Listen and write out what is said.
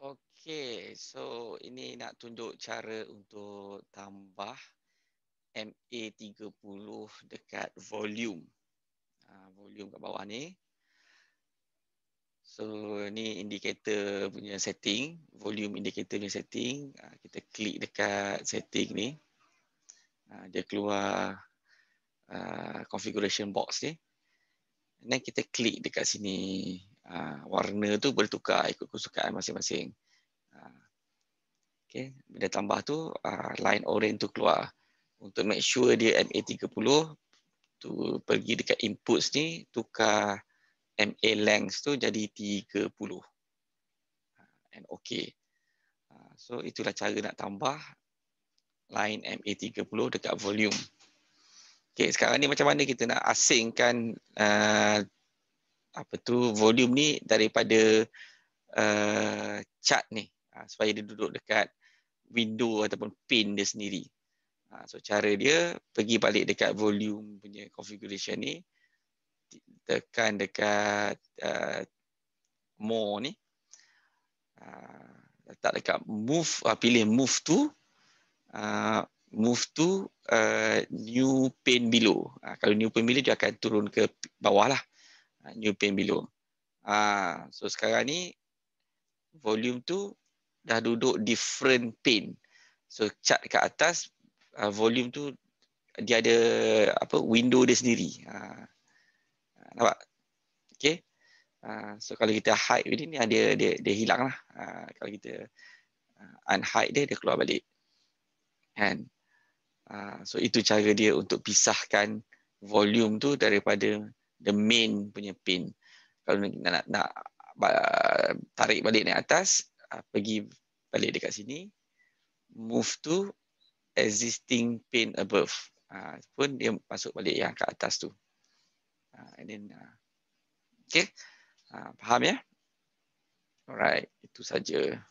Okay, so ini nak tunjuk cara untuk tambah MA30 dekat volume. Ha, volume kat bawah ni. So, ni indicator punya setting. Volume indicator punya setting. Ha, kita klik dekat setting ni. Ha, dia keluar ha, configuration box ni. And kita klik dekat sini. Ha, warna tu boleh tukar ikut kesukaan masing-masing. Ha, okay. Bila tambah tu, ha, line orange tu keluar. Untuk make sure dia MA30, tu pergi dekat inputs ni, tukar MA length tu jadi 30. Ha, and okay. Ha, so itulah cara nak tambah line MA30 dekat volume. Okay, sekarang ni macam mana kita nak asingkan uh, apa tu volume ni daripada uh, chart ni uh, supaya dia duduk dekat window ataupun pin dia sendiri. Uh, so cara dia pergi balik dekat volume punya configuration ni tekan dekat uh, more ni. Uh, letak dekat move uh, pilih move tu move to uh, new pane below. Uh, kalau new pane below dia akan turun ke bawah lah. Ah, new pendulum. Ah, so sekarang ni volume tu dah duduk different pin. So chart kat atas ah, volume tu dia ada apa window dia sendiri. Ah. ah nampak? Okey. so kalau kita hide ini ni dia dia, dia hilanglah. Ah, kalau kita unhide dia dia keluar balik. Kan? Ah, so itu cara dia untuk pisahkan volume tu daripada the main punya pin. Kalau nak nak, nak tarik balik naik atas, ah, pergi balik dekat sini, move to existing pin above. uh, pun dia masuk balik yang kat atas tu. uh, and then uh, okey. uh, faham ya? Alright, itu saja.